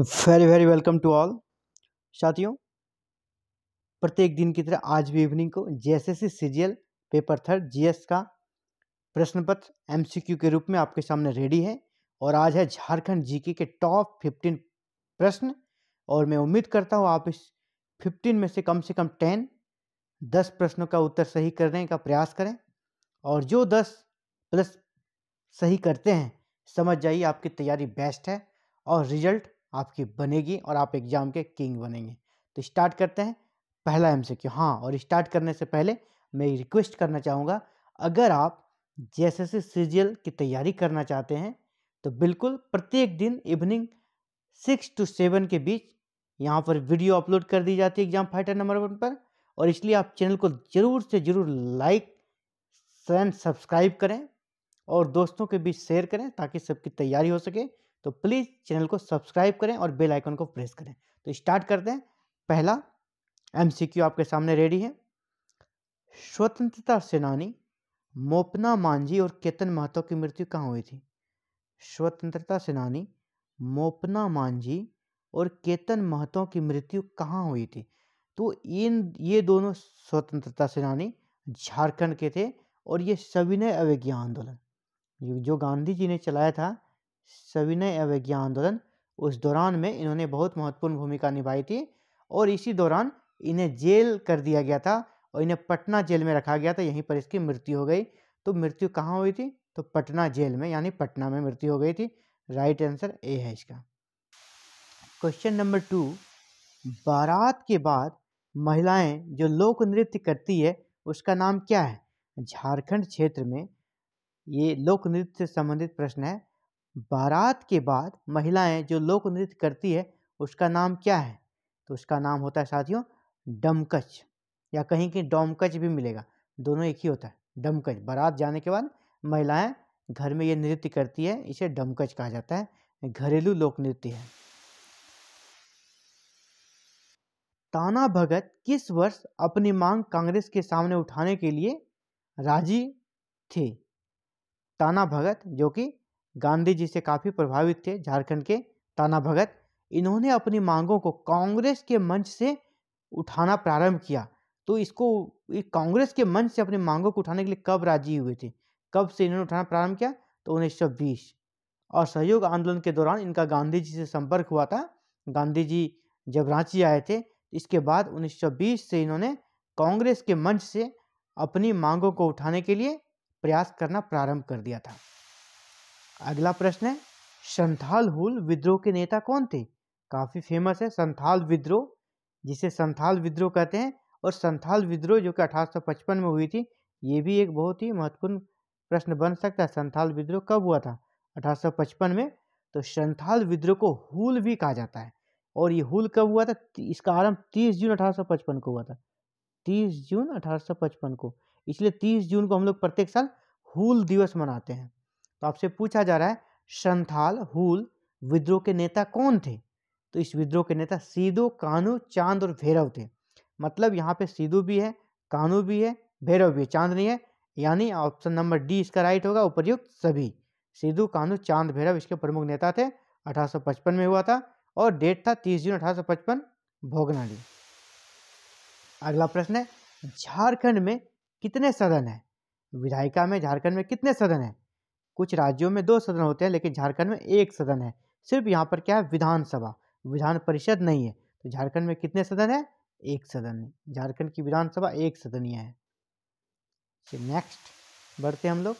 very very welcome to all साथियों प्रत्येक दिन की तरह आज भी इवनिंग को JSSC CGL paper third GS का प्रश्न पत्र एमसीक्यू के रूप में आपके सामने रेडी है और आज है झारखंड जीके के टॉप फिफ्टीन प्रश्न और मैं उम्मीद करता हूँ आप इस फिफ्टीन में से कम से कम टेन दस प्रश्नों का उत्तर सही करने का प्रयास करें और जो दस प्लस सही करते हैं समझ जाइए आपकी तैयारी बेस्ट है और रिजल्ट आपकी बनेगी और आप एग्ज़ाम के किंग बनेंगे तो स्टार्ट करते हैं पहला एम हाँ और स्टार्ट करने से पहले मैं रिक्वेस्ट करना चाहूँगा अगर आप जैसे से सीजियल की तैयारी करना चाहते हैं तो बिल्कुल प्रत्येक दिन इवनिंग सिक्स टू सेवन के बीच यहाँ पर वीडियो अपलोड कर दी जाती है एग्जाम फाइटर नंबर वन पर और इसलिए आप चैनल को ज़रूर से ज़रूर लाइक एंड सब्सक्राइब करें और दोस्तों के बीच शेयर करें ताकि सबकी तैयारी हो सके तो प्लीज़ चैनल को सब्सक्राइब करें और बेल आइकन को प्रेस करें तो स्टार्ट करते हैं पहला एमसीक्यू आपके सामने रेडी है स्वतंत्रता सेनानी मोपना मांझी और केतन महतो की मृत्यु कहाँ हुई थी स्वतंत्रता सेनानी मोपना मांझी और केतन महतो की मृत्यु कहाँ हुई थी तो इन ये दोनों स्वतंत्रता सेनानी झारखंड के थे और ये सविनय अवज्ञा आंदोलन जो गांधी जी ने चलाया था सविनय अवज्ञा आंदोलन उस दौरान में इन्होंने बहुत महत्वपूर्ण भूमिका निभाई थी और इसी दौरान इन्हें जेल कर दिया गया था और इन्हें पटना जेल में रखा गया था यहीं पर इसकी मृत्यु हो गई तो मृत्यु कहाँ हुई थी तो पटना जेल में यानी पटना में मृत्यु हो गई थी राइट आंसर ए है इसका क्वेश्चन नंबर टू बारात के बाद महिलाएं जो लोक नृत्य करती है उसका नाम क्या है झारखंड क्षेत्र में ये लोक नृत्य से संबंधित प्रश्न है बारात के बाद महिलाएं जो लोक नृत्य करती है उसका नाम क्या है तो उसका नाम होता है साथियों डमकच या कहीं कहीं डोमकच भी मिलेगा दोनों एक ही होता है डमकच बारात जाने के बाद महिलाएं घर में ये नृत्य करती है इसे डमकच कहा जाता है घरेलू लोक नृत्य है ताना भगत किस वर्ष अपनी मांग कांग्रेस के सामने उठाने के लिए राजी थे ताना भगत जो कि गांधी जी से काफ़ी प्रभावित थे झारखंड के ताना भगत इन्होंने अपनी मांगों को कांग्रेस के मंच से उठाना प्रारंभ किया तो इसको कांग्रेस के मंच से अपनी मांगों को उठाने के लिए कब राजी हुए थे कब से इन्होंने उठाना प्रारंभ किया तो उन्नीस सौ बीस और सहयोग आंदोलन के दौरान इनका गांधी जी से संपर्क हुआ था गांधी जी जब रांची आए थे इसके बाद 1920 से इन्होंने कांग्रेस के मंच से अपनी मांगों को उठाने के लिए प्रयास करना प्रारंभ कर दिया था अगला प्रश्न है संथाल हुल विद्रोह के नेता कौन थे काफ़ी फेमस है संथाल विद्रोह जिसे संथाल विद्रोह कहते हैं और संथाल विद्रोह जो कि 1855 में हुई थी ये भी एक बहुत ही महत्वपूर्ण प्रश्न बन सकता है संथाल विद्रोह कब हुआ था 1855 में तो संथाल विद्रोह को हुल भी कहा जाता है और ये हुल कब हुआ था इसका आरंभ 30 जून 1855 को हुआ था 30 जून 1855 को इसलिए 30 जून को हम लोग प्रत्येक साल हुल दिवस मनाते हैं तो आपसे पूछा जा रहा है संथाल हुल विद्रोह के नेता कौन थे तो इस विद्रोह के नेता सीधो कानू चांद और भैरव थे मतलब यहाँ पे सीधु भी है कानू भी है भैरव भी है चांद नहीं है यानी ऑप्शन नंबर डी इसका राइट होगा उपरयुक्त सभी सीधु कानू चांद भैरव इसके प्रमुख नेता थे 1855 में हुआ था और डेट था 30 जून 1855 भोगनाडी अगला प्रश्न है झारखंड में कितने सदन है विधायिका में झारखंड में कितने सदन है कुछ राज्यों में दो सदन होते हैं लेकिन झारखंड में एक सदन है सिर्फ यहाँ पर क्या है विधानसभा विधान परिषद नहीं है तो झारखंड में कितने सदन है एक सदन झारखंड की विधानसभा एक सदनीय है नेक्स्ट बढ़ते हम लोग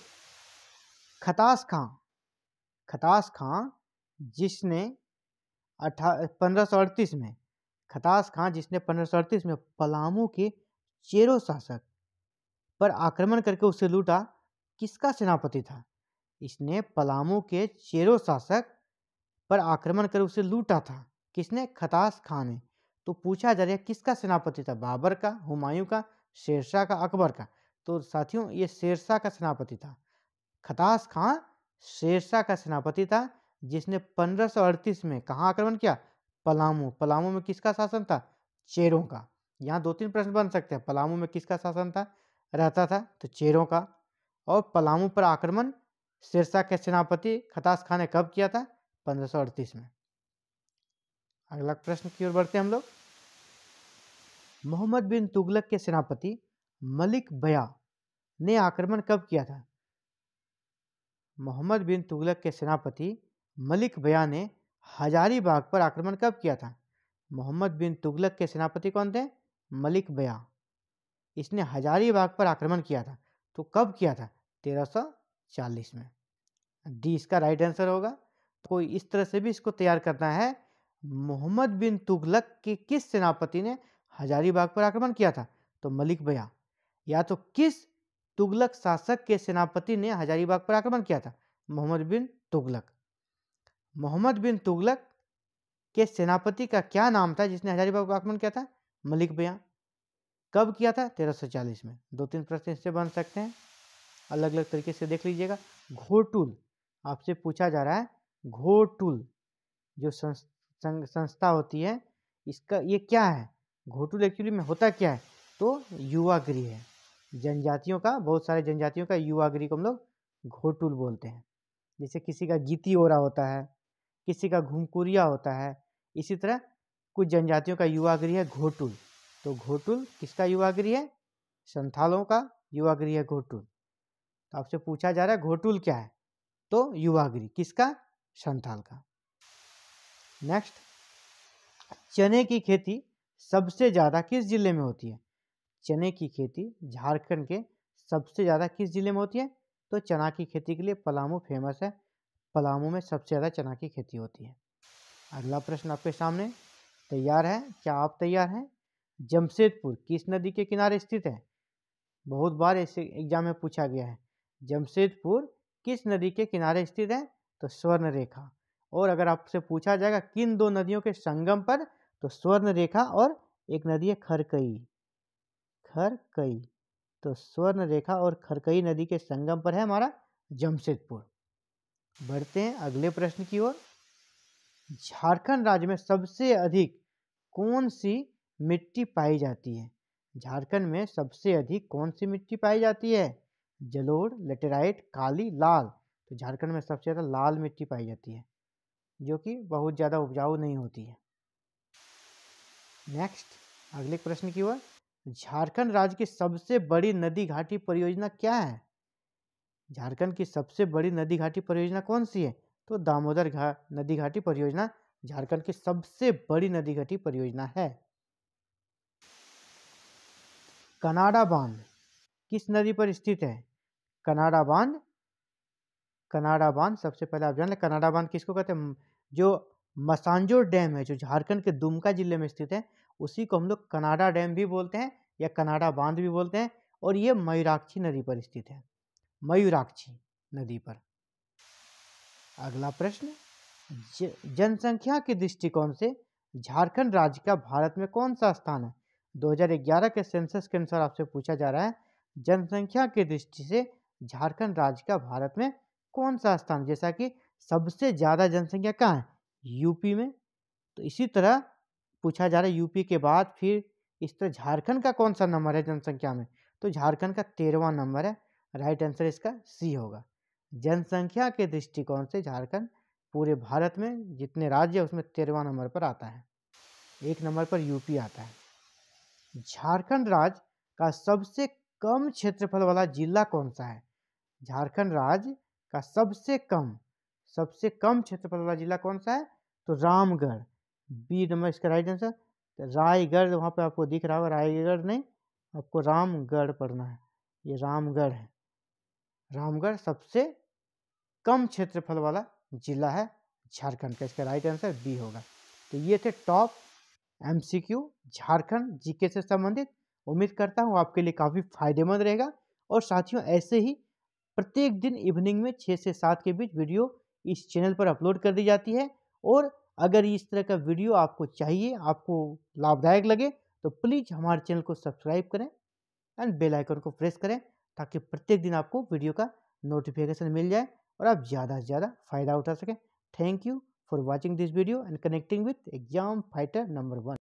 खतास खां खतास खां जिसने अठा में खतास खां जिसने पंद्रह में पलामू के चेरो शासक पर आक्रमण करके उसे लूटा किसका सेनापति था इसने पलामू के चेरो शासक पर आक्रमण कर उसे लूटा था किसने खतास खां ने तो पूछा जा रहा है किसका सेनापति था बाबर का हुमायूं का शेरशाह का अकबर का तो साथियों ये शेरशाह का सेनापति था खतास खां शेरशाह का सेनापति था जिसने पंद्रह में कहाँ आक्रमण किया पलामू पलामू में किसका शासन था चेरों का यहाँ दो तीन प्रश्न बन सकते हैं पलामू में किसका शासन था रहता था तो चेरों का और पलामू पर आक्रमण सिरसा के सेनापति खतास खान ने कब किया था पंद्रह में अगला प्रश्न की ओर बढ़ते हम लोग मोहम्मद बिन तुगलक के सेनापति मलिक बया ने आक्रमण कब किया था मोहम्मद बिन तुगलक के सेनापति मलिक बया ने हजारीबाग पर आक्रमण कब किया था मोहम्मद बिन तुगलक के सेनापति कौन थे मलिक बया इसने हजारीबाग पर आक्रमण किया था तो कब किया था तेरह सौ चालीस में डी इसका राइट आंसर होगा तो इस तरह से भी इसको तैयार करना है मोहम्मद बिन तुगलक के किस सेनापति ने हजारीबाग पर आक्रमण किया था तो मलिक बया या तो किस तुगलक शासक के सेनापति ने हजारीबाग पर आक्रमण किया था मोहम्मद बिन तुगलक मोहम्मद बिन तुगलक के सेनापति का क्या नाम था जिसने हजारीबाग पर आक्रमण किया था मलिक बया कब किया था तेरह में दो तीन प्रश्न इससे बन सकते हैं अलग अलग तरीके से देख लीजिएगा घोटुल आपसे पूछा जा रहा है घोटुल जो संस्था होती है इसका ये क्या है घोटुल एक्चुअली में होता क्या है तो युवा गृह है जनजातियों का बहुत सारे जनजातियों का युवा गृह को हम लोग घोटुल बोलते हैं जैसे किसी का गीति ओरा होता है किसी का घुमकुरिया होता है इसी तरह कुछ जनजातियों का युवा गृह है घोटुल तो घोटुल किसका युवा गृह है संथालों का युवा गृह है घोटुल तो आपसे पूछा जा रहा है घोटुल क्या है तो युवागिरी किसका संथाल का नेक्स्ट चने की खेती सबसे ज़्यादा किस जिले में होती है चने की खेती झारखंड के सबसे ज़्यादा किस जिले में होती है तो चना की खेती के लिए पलामू फेमस है पलामू में सबसे ज़्यादा चना की खेती होती है अगला प्रश्न आपके सामने तैयार है क्या आप तैयार हैं जमशेदपुर किस नदी के किनारे स्थित है बहुत बार ऐसे एग्जाम में पूछा गया है जमशेदपुर किस नदी के किनारे स्थित है तो स्वर्ण रेखा और अगर आपसे पूछा जाएगा किन दो नदियों के संगम पर तो स्वर्ण रेखा और एक नदी है खरकई खरकई तो स्वर्ण रेखा और खरकई नदी के संगम पर है हमारा जमशेदपुर बढ़ते हैं अगले प्रश्न की ओर झारखंड राज्य में सबसे अधिक कौन सी मिट्टी पाई जाती है झारखंड में सबसे अधिक कौन सी मिट्टी पाई जाती है जलोड़ लेटेराइट काली लाल तो झारखंड में सबसे ज़्यादा लाल मिट्टी पाई जाती है जो कि बहुत ज़्यादा उपजाऊ नहीं होती है नेक्स्ट अगले प्रश्न की ओर झारखंड राज्य की सबसे बड़ी नदी घाटी परियोजना क्या है झारखंड की सबसे बड़ी नदी घाटी परियोजना कौन सी है तो दामोदर घा नदी घाटी परियोजना झारखंड की सबसे बड़ी नदी घाटी परियोजना है कनाडा बांध किस नदी पर स्थित है कनाडा बांध कनाडा बांध सबसे पहले आप जान लें कनाडा बांध किसको कहते हैं जो मसांजो डैम है जो झारखंड के दुमका जिले में स्थित है उसी को हम लोग कनाडा डैम भी बोलते हैं या कनाडा बांध भी बोलते हैं और ये मयूराक्षी नदी पर स्थित है मयूराक्षी नदी पर अगला प्रश्न जनसंख्या के दृष्टिकोण से झारखंड राज्य का भारत में कौन सा स्थान है 2011 के सेंसस के अनुसार आपसे पूछा जा रहा है जनसंख्या के दृष्टि से झारखंड राज्य का भारत में कौन सा स्थान जैसा कि सबसे ज़्यादा जनसंख्या कहाँ है यूपी में तो इसी तरह पूछा जा रहा है यूपी के बाद फिर इस तरह झारखंड का कौन सा नंबर है जनसंख्या में तो झारखंड का तेरहवा नंबर है राइट आंसर इसका सी होगा जनसंख्या के दृष्टिकोण से झारखंड पूरे भारत में जितने राज्य है उसमें तेरहवा नंबर पर आता है एक नंबर पर यूपी आता है झारखंड राज्य का सबसे कम क्षेत्रफल वाला जिला कौन सा है झारखंड राज्य का सबसे कम सबसे कम क्षेत्रफल वाला जिला कौन सा है तो रामगढ़ बी नंबर इसका राइट आंसर तो रायगढ़ वहाँ पे आपको दिख रहा होगा रायगढ़ नहीं आपको रामगढ़ पढ़ना है ये रामगढ़ है रामगढ़ सबसे कम क्षेत्रफल वाला जिला है झारखंड का इसका राइट आंसर बी होगा तो ये थे टॉप एमसीक्यू झारखंड जीके से संबंधित उम्मीद करता हूँ आपके लिए काफ़ी फायदेमंद रहेगा और साथियों ऐसे ही प्रत्येक दिन इवनिंग में छः से सात के बीच वीडियो इस चैनल पर अपलोड कर दी जाती है और अगर इस तरह का वीडियो आपको चाहिए आपको लाभदायक लगे तो प्लीज़ हमारे चैनल को सब्सक्राइब करें एंड बेल आइकन को प्रेस करें ताकि प्रत्येक दिन आपको वीडियो का नोटिफिकेशन मिल जाए और आप ज़्यादा से ज़्यादा फ़ायदा उठा सकें thank you for watching this video and connecting with exam fighter number one